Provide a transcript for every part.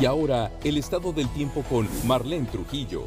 Y ahora, el estado del tiempo con Marlene Trujillo.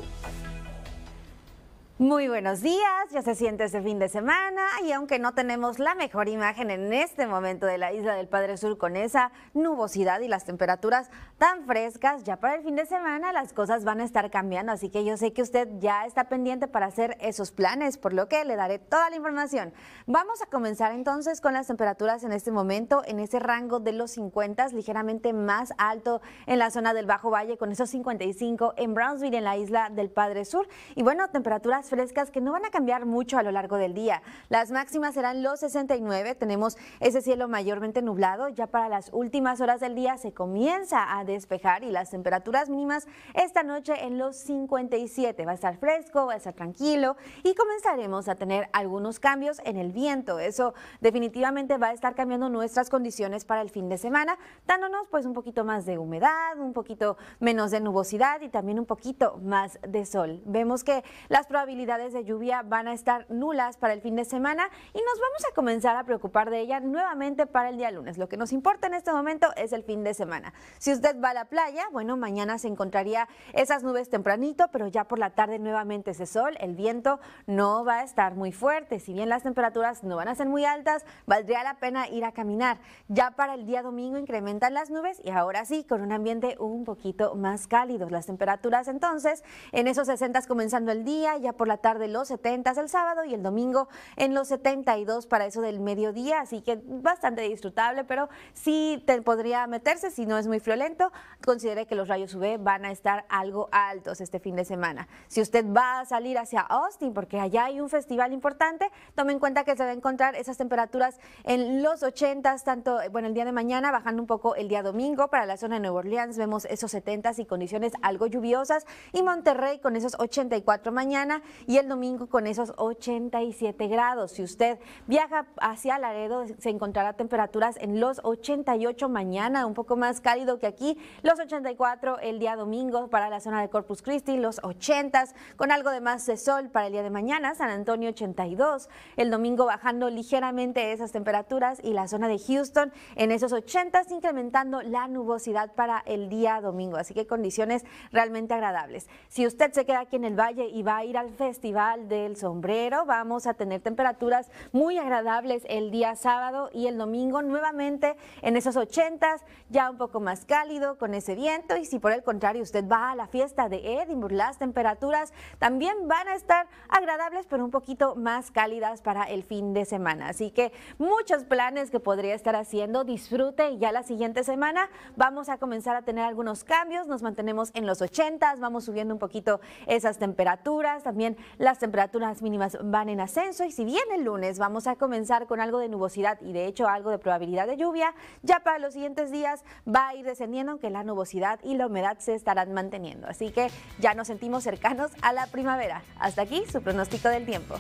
Muy buenos días, ya se siente ese fin de semana y aunque no tenemos la mejor imagen en este momento de la isla del Padre Sur con esa nubosidad y las temperaturas tan frescas, ya para el fin de semana las cosas van a estar cambiando, así que yo sé que usted ya está pendiente para hacer esos planes, por lo que le daré toda la información. Vamos a comenzar entonces con las temperaturas en este momento, en ese rango de los 50, ligeramente más alto en la zona del Bajo Valle con esos 55 en Brownsville, en la isla del Padre Sur. Y bueno, temperaturas frescas que no van a cambiar mucho a lo largo del día. Las máximas serán los 69, tenemos ese cielo mayormente nublado, ya para las últimas horas del día se comienza a despejar y las temperaturas mínimas esta noche en los 57. Va a estar fresco, va a estar tranquilo y comenzaremos a tener algunos cambios en el viento. Eso definitivamente va a estar cambiando nuestras condiciones para el fin de semana, dándonos pues un poquito más de humedad, un poquito menos de nubosidad y también un poquito más de sol. Vemos que las probabilidades de lluvia van a estar nulas para el fin de semana y nos vamos a comenzar a preocupar de ella nuevamente para el día lunes. Lo que nos importa en este momento es el fin de semana. Si usted va a la playa, bueno, mañana se encontraría esas nubes tempranito, pero ya por la tarde nuevamente ese sol, el viento no va a estar muy fuerte. Si bien las temperaturas no van a ser muy altas, valdría la pena ir a caminar. Ya para el día domingo incrementan las nubes y ahora sí, con un ambiente un poquito más cálido. Las temperaturas entonces en esos 60 comenzando el día, ya por por la tarde los 70 el sábado y el domingo en los 72 para eso del mediodía, así que bastante disfrutable, pero sí te podría meterse si no es muy friolento, considere que los rayos UV van a estar algo altos este fin de semana. Si usted va a salir hacia Austin, porque allá hay un festival importante, tome en cuenta que se va a encontrar esas temperaturas en los 80, tanto, bueno, el día de mañana, bajando un poco el día domingo para la zona de Nueva Orleans, vemos esos 70 y condiciones algo lluviosas y Monterrey con esos 84 mañana y el domingo con esos 87 grados. Si usted viaja hacia Laredo, se encontrará temperaturas en los 88 mañana, un poco más cálido que aquí, los 84 el día domingo para la zona de Corpus Christi, los 80 con algo de más de sol para el día de mañana, San Antonio 82, el domingo bajando ligeramente esas temperaturas y la zona de Houston en esos 80 incrementando la nubosidad para el día domingo, así que condiciones realmente agradables. Si usted se queda aquí en el valle y va a ir al Festival del Sombrero. Vamos a tener temperaturas muy agradables el día sábado y el domingo nuevamente en esos ochentas ya un poco más cálido con ese viento. Y si por el contrario usted va a la fiesta de Edinburgh, las temperaturas también van a estar agradables, pero un poquito más cálidas para el fin de semana. Así que muchos planes que podría estar haciendo. Disfrute y ya la siguiente semana vamos a comenzar a tener algunos cambios. Nos mantenemos en los ochentas, vamos subiendo un poquito esas temperaturas. También las temperaturas mínimas van en ascenso y si bien el lunes vamos a comenzar con algo de nubosidad y de hecho algo de probabilidad de lluvia, ya para los siguientes días va a ir descendiendo aunque la nubosidad y la humedad se estarán manteniendo. Así que ya nos sentimos cercanos a la primavera. Hasta aquí su pronóstico del tiempo.